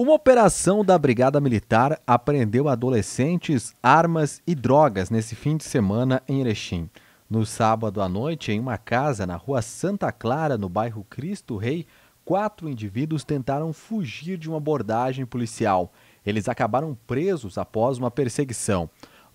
Uma operação da Brigada Militar apreendeu adolescentes, armas e drogas nesse fim de semana em Erechim. No sábado à noite, em uma casa na rua Santa Clara, no bairro Cristo Rei, quatro indivíduos tentaram fugir de uma abordagem policial. Eles acabaram presos após uma perseguição.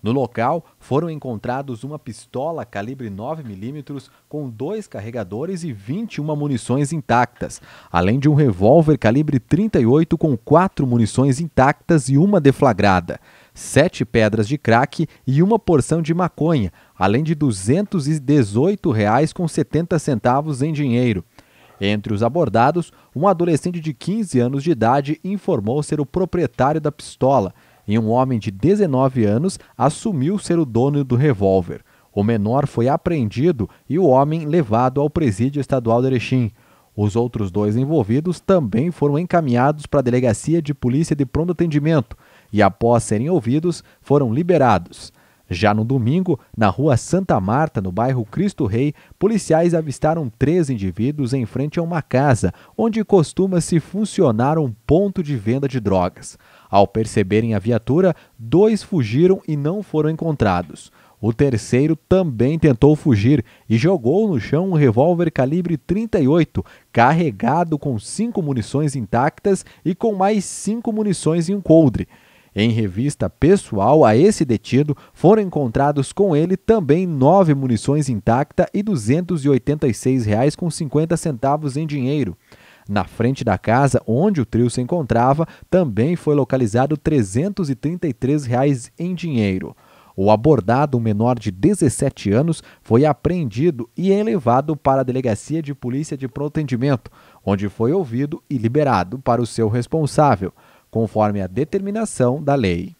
No local, foram encontrados uma pistola calibre 9mm com dois carregadores e 21 munições intactas, além de um revólver calibre 38 com quatro munições intactas e uma deflagrada, sete pedras de crack e uma porção de maconha, além de R$ 218,70 em dinheiro. Entre os abordados, um adolescente de 15 anos de idade informou ser o proprietário da pistola e um homem de 19 anos assumiu ser o dono do revólver. O menor foi apreendido e o homem levado ao presídio estadual de Erechim. Os outros dois envolvidos também foram encaminhados para a Delegacia de Polícia de Pronto Atendimento e, após serem ouvidos, foram liberados. Já no domingo, na rua Santa Marta, no bairro Cristo Rei, policiais avistaram três indivíduos em frente a uma casa onde costuma-se funcionar um ponto de venda de drogas. Ao perceberem a viatura, dois fugiram e não foram encontrados. O terceiro também tentou fugir e jogou no chão um revólver calibre 38, carregado com cinco munições intactas e com mais cinco munições em um coldre. Em revista pessoal a esse detido, foram encontrados com ele também nove munições intactas e R$ 286,50 em dinheiro. Na frente da casa onde o trio se encontrava, também foi localizado R$ 333 reais em dinheiro. O abordado, um menor de 17 anos, foi apreendido e elevado para a Delegacia de Polícia de Protendimento, onde foi ouvido e liberado para o seu responsável, conforme a determinação da lei.